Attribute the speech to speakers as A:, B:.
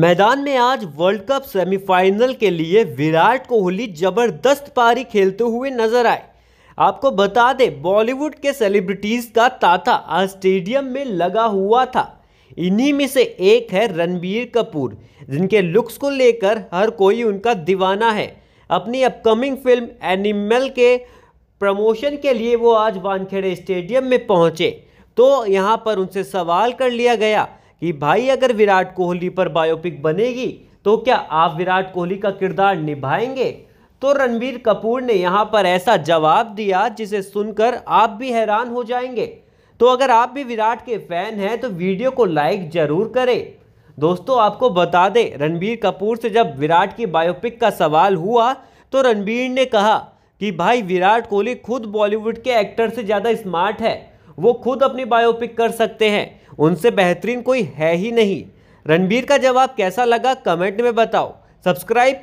A: मैदान में आज वर्ल्ड कप सेमीफाइनल के लिए विराट कोहली जबरदस्त पारी खेलते हुए नजर आए आपको बता दें बॉलीवुड के सेलिब्रिटीज का ताता आज स्टेडियम में लगा हुआ था इन्हीं में से एक है रणबीर कपूर जिनके लुक्स को लेकर हर कोई उनका दीवाना है अपनी अपकमिंग फिल्म एनिमल के प्रमोशन के लिए वो आज वानखेड़े स्टेडियम में पहुंचे तो यहाँ पर उनसे सवाल कर लिया गया कि भाई अगर विराट कोहली पर बायोपिक बनेगी तो क्या आप विराट कोहली का किरदार निभाएंगे तो रणबीर कपूर ने यहाँ पर ऐसा जवाब दिया जिसे सुनकर आप भी हैरान हो जाएंगे तो अगर आप भी विराट के फैन हैं तो वीडियो को लाइक जरूर करें दोस्तों आपको बता दें रणबीर कपूर से जब विराट की बायोपिक का सवाल हुआ तो रणबीर ने कहा कि भाई विराट कोहली खुद बॉलीवुड के एक्टर से ज़्यादा स्मार्ट है वो खुद अपनी बायोपिक कर सकते हैं उनसे बेहतरीन कोई है ही नहीं रणबीर का जवाब कैसा लगा कमेंट में बताओ सब्सक्राइब